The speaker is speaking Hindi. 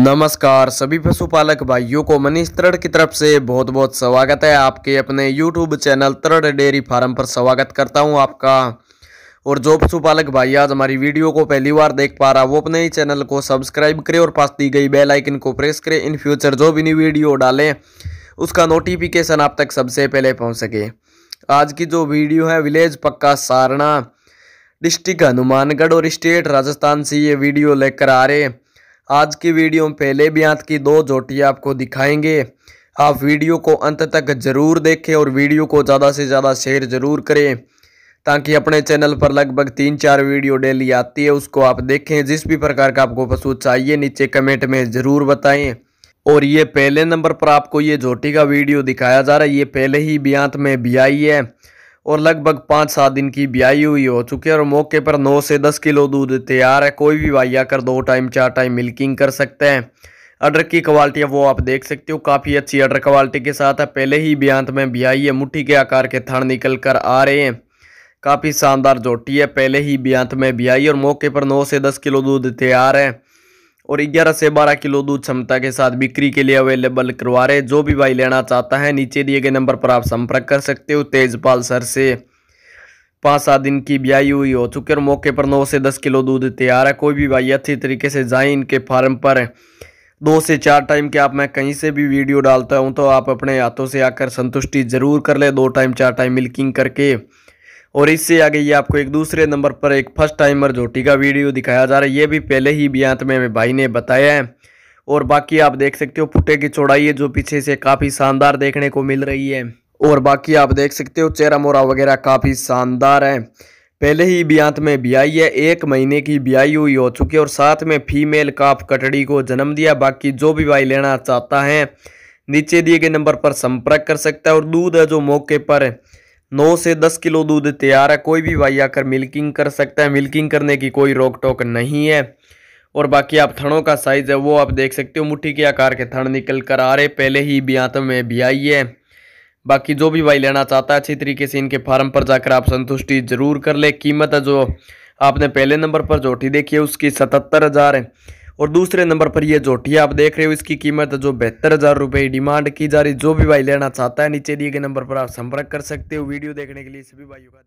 नमस्कार सभी पशुपालक भाइयों को मनीष तरड़ की तरफ से बहुत बहुत स्वागत है आपके अपने YouTube channel Tarad dairy farm पर स्वागत करता हूं आपका और जो पशुपालक भाई आज हमारी वीडियो को पहली बार देख पा रहा वो अपने ही चैनल को सब्सक्राइब करें और पास दी गई बेल आइकन को प्रेस करें इन फ्यूचर जो भी नई वीडियो डालें उसका नोटिफिकेशन आप तक सबसे पहले पहुँच सके आज की जो वीडियो है विलेज पक्का सारणा डिस्ट्रिक्ट हनुमानगढ़ और स्टेट राजस्थान से ये वीडियो लेकर आ रहे आज की वीडियो में पहले भी ब्यांत की दो जोटियाँ आपको दिखाएंगे आप वीडियो को अंत तक ज़रूर देखें और वीडियो को ज़्यादा से ज़्यादा शेयर ज़रूर करें ताकि अपने चैनल पर लगभग तीन चार वीडियो डेली आती है उसको आप देखें जिस भी प्रकार का आपको पशु चाहिए नीचे कमेंट में ज़रूर बताएं और ये पहले नंबर पर आपको ये जोटी का वीडियो दिखाया जा रहा है ये पहले ही ब्यांत में भी आई है और लगभग पाँच सात दिन की ब्याई हुई हो चुकी है और मौके पर नौ से दस किलो दूध तैयार है कोई भी भाई आकर दो टाइम चार टाइम मिल्किंग कर सकते हैं अडर की क्वालिटी है वो आप देख सकते हो काफ़ी अच्छी अडर क्वालिटी के साथ है पहले ही ब्यांत में ब्याई है मुठ्ठी के आकार के थण निकल कर आ रहे हैं काफ़ी शानदार जोटी है पहले ही ब्यांत में ब्याई और मौके पर नौ से दस किलो दूध तैयार है और 11 से 12 किलो दूध क्षमता के साथ बिक्री के लिए अवेलेबल करवा रहे जो भी भाई लेना चाहता है नीचे दिए गए नंबर पर आप संपर्क कर सकते हो तेजपाल सर से पाँच सात दिन की ब्याई हुई हो चुकी और मौके पर नौ से दस किलो दूध तैयार है कोई भी भाई अच्छी तरीके से जाए इनके फार्म पर दो से चार टाइम के आप मैं कहीं से भी वीडियो डालता हूं तो आप अपने हाथों से आकर संतुष्टि ज़रूर कर ले दो टाइम चार टाइम मिल्किंग करके और इससे आगे ये आपको एक दूसरे नंबर पर एक फर्स्ट टाइमर झोटी का वीडियो दिखाया जा रहा है ये भी पहले ही ब्यांत में भाई ने बताया है और बाकी आप देख सकते हो फुटे की चौड़ाई है जो पीछे से काफ़ी शानदार देखने को मिल रही है और बाकी आप देख सकते हो चेहरा मोरा वगैरह काफ़ी शानदार है पहले ही ब्यांत में ब्याई है एक महीने की ब्याई हुई हो चुकी है और साथ में फीमेल काफ कटड़ी को जन्म दिया बाकी जो भी भाई लेना चाहता है नीचे दिए गए नंबर पर संपर्क कर सकता है और दूध है जो मौके पर नौ से दस किलो दूध तैयार है कोई भी भाई आकर मिल्किंग कर सकता है मिल्किंग करने की कोई रोक टोक नहीं है और बाकी आप थनों का साइज़ है वो आप देख सकते हो मुट्ठी के आकार के थन निकल कर आ रहे पहले ही ब्यात में भी आई है बाकी जो भी भाई लेना चाहता है अच्छी तरीके से इनके फार्म पर जाकर आप संतुष्टि ज़रूर कर ले कीमत है जो आपने पहले नंबर पर जोटी देखी है उसकी सतहत्तर हज़ार है और दूसरे नंबर पर ये जोटिया आप देख रहे हो इसकी कीमत जो बेहतर हज़ार रुपये डिमांड की जा रही जो भी भाई लेना चाहता है नीचे दिए गए नंबर पर आप संपर्क कर सकते हो वीडियो देखने के लिए सभी भाइयों का